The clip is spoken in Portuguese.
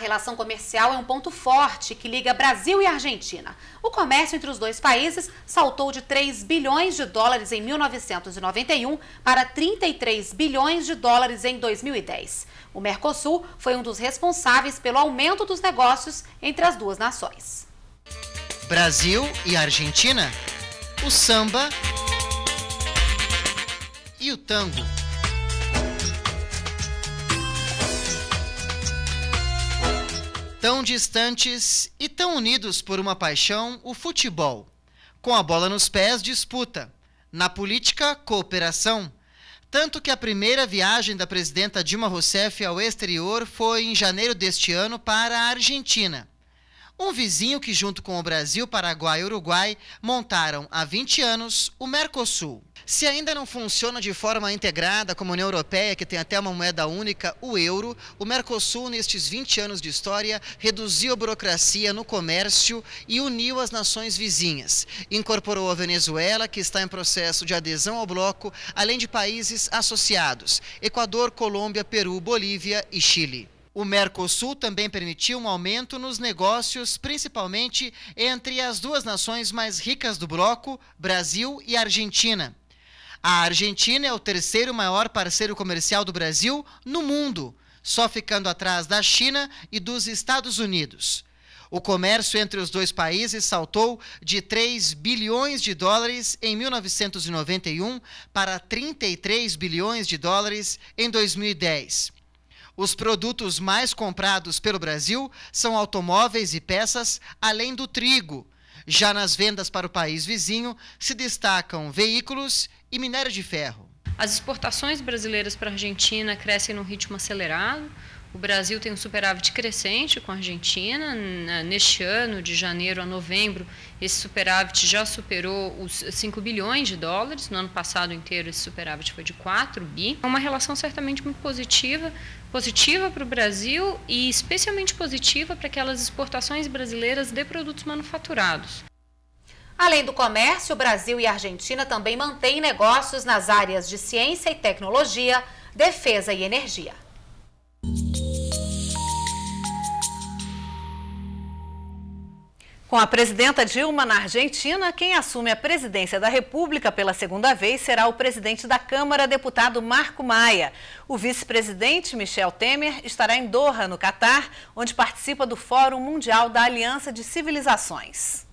relação comercial é um ponto forte que liga Brasil e Argentina. O comércio entre os dois países saltou de 3 bilhões de dólares em 1991 para 33 bilhões de dólares em 2010. O Mercosul foi um dos responsáveis pelo aumento dos negócios entre as duas nações. Brasil e Argentina, o samba e o tango. Tão distantes e tão unidos por uma paixão, o futebol. Com a bola nos pés, disputa. Na política, cooperação. Tanto que a primeira viagem da presidenta Dilma Rousseff ao exterior foi em janeiro deste ano para a Argentina. Um vizinho que, junto com o Brasil, Paraguai e Uruguai, montaram há 20 anos o Mercosul. Se ainda não funciona de forma integrada como a União Europeia, que tem até uma moeda única, o euro, o Mercosul, nestes 20 anos de história, reduziu a burocracia no comércio e uniu as nações vizinhas. Incorporou a Venezuela, que está em processo de adesão ao bloco, além de países associados: Equador, Colômbia, Peru, Bolívia e Chile. O Mercosul também permitiu um aumento nos negócios, principalmente entre as duas nações mais ricas do bloco, Brasil e Argentina. A Argentina é o terceiro maior parceiro comercial do Brasil no mundo, só ficando atrás da China e dos Estados Unidos. O comércio entre os dois países saltou de 3 bilhões de dólares em 1991 para 33 bilhões de dólares em 2010. Os produtos mais comprados pelo Brasil são automóveis e peças, além do trigo já nas vendas para o país vizinho, se destacam veículos e minério de ferro. As exportações brasileiras para a Argentina crescem num ritmo acelerado. O Brasil tem um superávit crescente com a Argentina. Neste ano, de janeiro a novembro, esse superávit já superou os 5 bilhões de dólares. No ano passado inteiro, esse superávit foi de 4 bi. É uma relação certamente muito positiva, positiva para o Brasil e especialmente positiva para aquelas exportações brasileiras de produtos manufaturados. Além do comércio, Brasil e Argentina também mantêm negócios nas áreas de ciência e tecnologia, defesa e energia. Com a presidenta Dilma na Argentina, quem assume a presidência da República pela segunda vez será o presidente da Câmara, deputado Marco Maia. O vice-presidente Michel Temer estará em Doha, no Catar, onde participa do Fórum Mundial da Aliança de Civilizações.